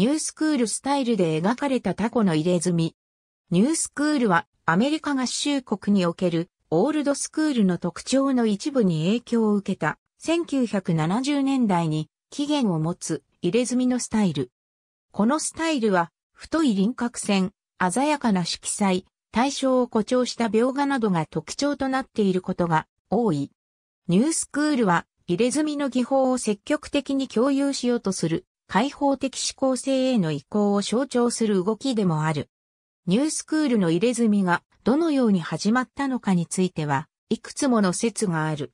ニュースクールスタイルで描かれたタコの入れ墨。ニュースクールはアメリカ合衆国におけるオールドスクールの特徴の一部に影響を受けた1970年代に起源を持つ入れ墨のスタイル。このスタイルは太い輪郭線、鮮やかな色彩、対象を誇張した描画などが特徴となっていることが多い。ニュースクールは入れ墨の技法を積極的に共有しようとする開放的思考性への移行を象徴する動きでもある。ニュースクールの入れ墨がどのように始まったのかについては、いくつもの説がある。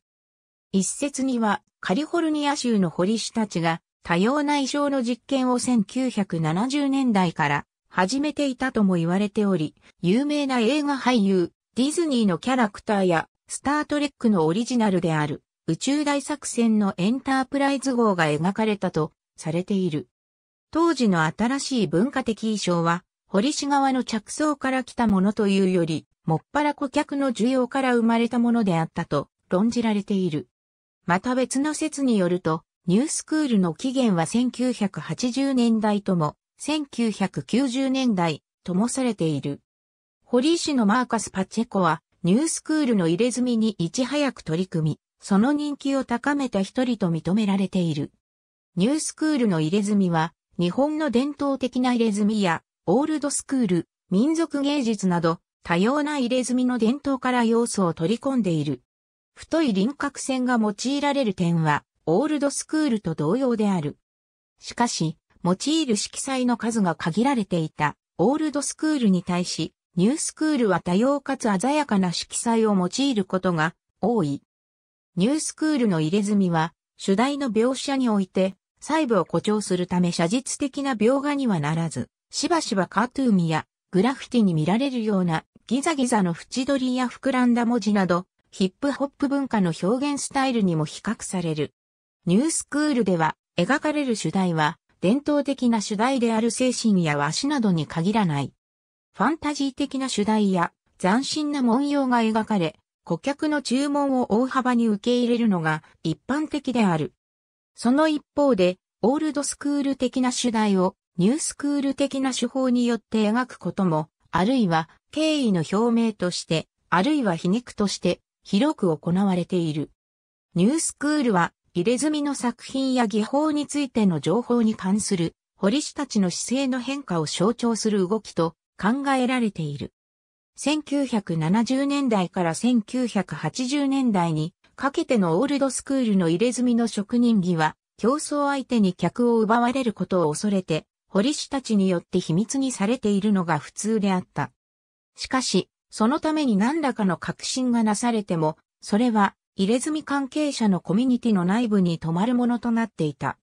一説には、カリフォルニア州の堀師たちが多様な衣装の実験を1970年代から始めていたとも言われており、有名な映画俳優、ディズニーのキャラクターや、スタートレックのオリジナルである、宇宙大作戦のエンタープライズ号が描かれたとされている。当時の新しい文化的衣装は、堀市側の着想から来たものというより、もっぱら顧客の需要から生まれたものであったと論じられている。また別の説によると、ニュースクールの起源は1980年代とも、1990年代ともされている。堀市のマーカス・パチェコは、ニュースクールの入れ墨にいち早く取り組み、その人気を高めた一人と認められている。ニュースクールの入れ墨は、日本の伝統的な入れ墨や、オールドスクール、民族芸術など、多様な入れ墨の伝統から要素を取り込んでいる。太い輪郭線が用いられる点は、オールドスクールと同様である。しかし、用いる色彩の数が限られていた、オールドスクールに対し、ニュースクールは多様かつ鮮やかな色彩を用いることが多い。ニュースクールの入れ墨は、主題の描写において、細部を誇張するため写実的な描画にはならず、しばしばカートゥーンやグラフィティに見られるようなギザギザの縁取りや膨らんだ文字など、ヒップホップ文化の表現スタイルにも比較される。ニュースクールでは描かれる主題は伝統的な主題である精神や和紙などに限らない。ファンタジー的な主題や斬新な文様が描かれ、顧客の注文を大幅に受け入れるのが一般的である。その一方で、オールドスクール的な主題をニュースクール的な手法によって描くことも、あるいは敬意の表明として、あるいは皮肉として広く行われている。ニュースクールは入れ墨の作品や技法についての情報に関する堀師たちの姿勢の変化を象徴する動きと考えられている。1970年代から1980年代にかけてのオールドスクールの入れ墨の職人技は、競争相手に客を奪われることを恐れて、堀氏たちによって秘密にされているのが普通であった。しかし、そのために何らかの革新がなされても、それは入れ墨関係者のコミュニティの内部に止まるものとなっていた。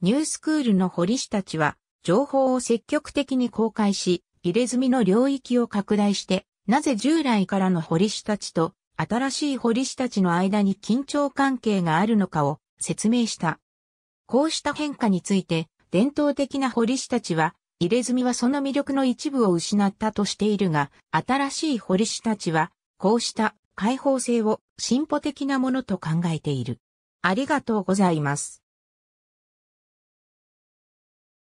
ニュースクールの堀氏たちは、情報を積極的に公開し、入れ墨の領域を拡大して、なぜ従来からの堀氏たちと新しい堀氏たちの間に緊張関係があるのかを説明した。こうした変化について、伝統的な堀氏たちは、入れ墨はその魅力の一部を失ったとしているが、新しい堀氏たちは、こうした開放性を進歩的なものと考えている。ありがとうございます。